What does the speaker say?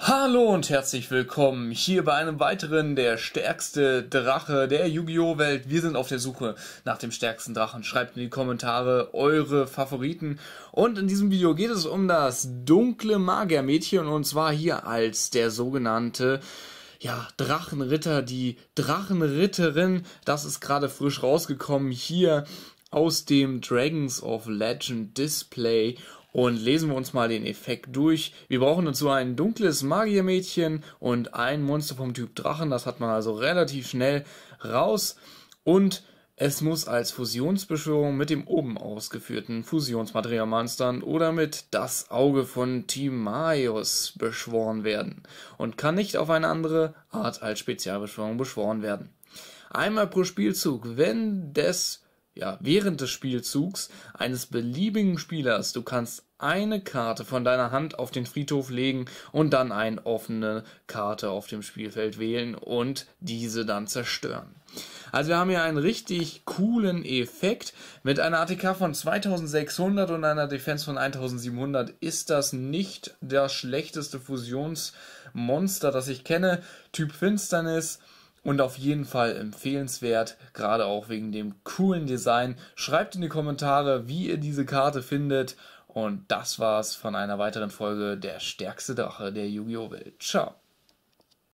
Hallo und herzlich willkommen hier bei einem weiteren der stärkste Drache der Yu-Gi-Oh! Welt. Wir sind auf der Suche nach dem stärksten Drachen. Schreibt in die Kommentare eure Favoriten. Und in diesem Video geht es um das dunkle Magiermädchen und zwar hier als der sogenannte ja, Drachenritter, die Drachenritterin, das ist gerade frisch rausgekommen hier aus dem Dragons of Legend Display und lesen wir uns mal den Effekt durch. Wir brauchen dazu ein dunkles Magiermädchen und ein Monster vom Typ Drachen, das hat man also relativ schnell raus und es muss als Fusionsbeschwörung mit dem oben ausgeführten Fusionsmaterialmonstern oder mit das Auge von Timaeus beschworen werden und kann nicht auf eine andere Art als Spezialbeschwörung beschworen werden. Einmal pro Spielzug, wenn des ja, während des Spielzugs eines beliebigen Spielers. Du kannst eine Karte von deiner Hand auf den Friedhof legen und dann eine offene Karte auf dem Spielfeld wählen und diese dann zerstören. Also wir haben hier einen richtig coolen Effekt. Mit einer ATK von 2600 und einer Defense von 1700 ist das nicht das schlechteste Fusionsmonster, das ich kenne. Typ Finsternis und auf jeden Fall empfehlenswert, gerade auch wegen dem coolen Design. Schreibt in die Kommentare, wie ihr diese Karte findet. Und das war's von einer weiteren Folge Der stärkste Drache der Yu-Gi-Oh! Welt. Ciao!